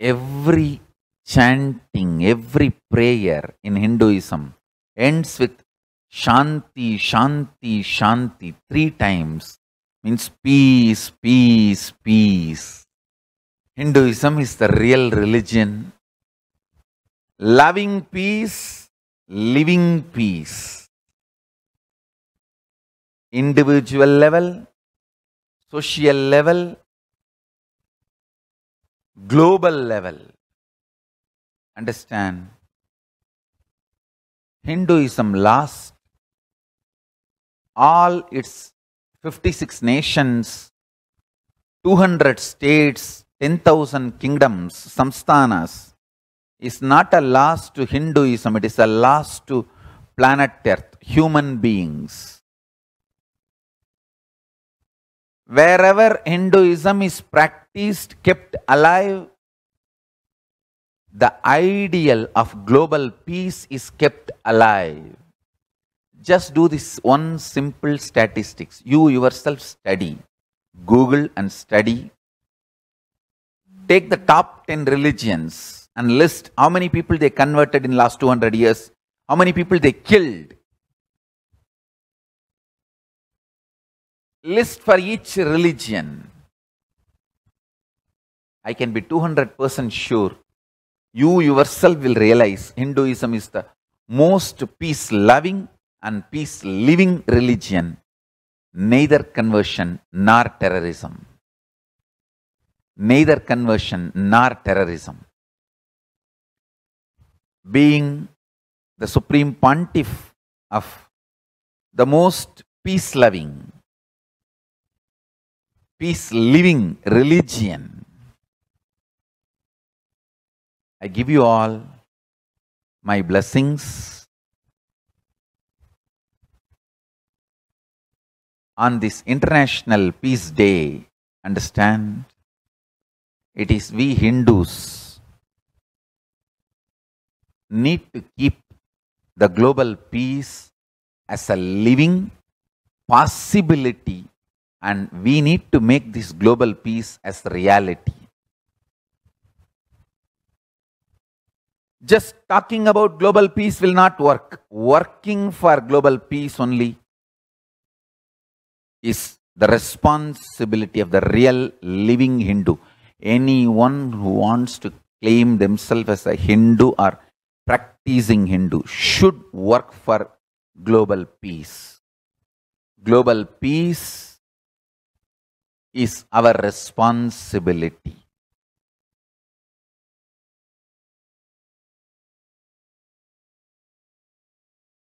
every chanting, every prayer in Hinduism ends with Shanti, Shanti, Shanti three times means peace, peace, peace. Hinduism is the real religion. Loving peace, living peace. Individual level, social level, global level. Understand? Hinduism lost all its 56 nations, 200 states, 10,000 kingdoms, samsthanas, is not a loss to Hinduism, it is a loss to planet Earth, human beings. Wherever Hinduism is practiced, kept alive, the ideal of global peace is kept alive. Just do this one simple statistics. You yourself study. Google and study. Take the top 10 religions and list how many people they converted in last 200 years, how many people they killed. List for each religion I can be 200% sure you yourself will realize Hinduism is the most peace loving and peace living religion, neither conversion nor terrorism. Neither conversion nor terrorism. Being the supreme pontiff of the most peace loving, peace living religion, I give you all my blessings on this International Peace Day. Understand? It is we Hindus need to keep the global peace as a living possibility and we need to make this global peace as reality. Just talking about global peace will not work. Working for global peace only is the responsibility of the real living Hindu. Anyone who wants to claim themselves as a Hindu or practicing Hindu should work for global peace. Global peace is our responsibility.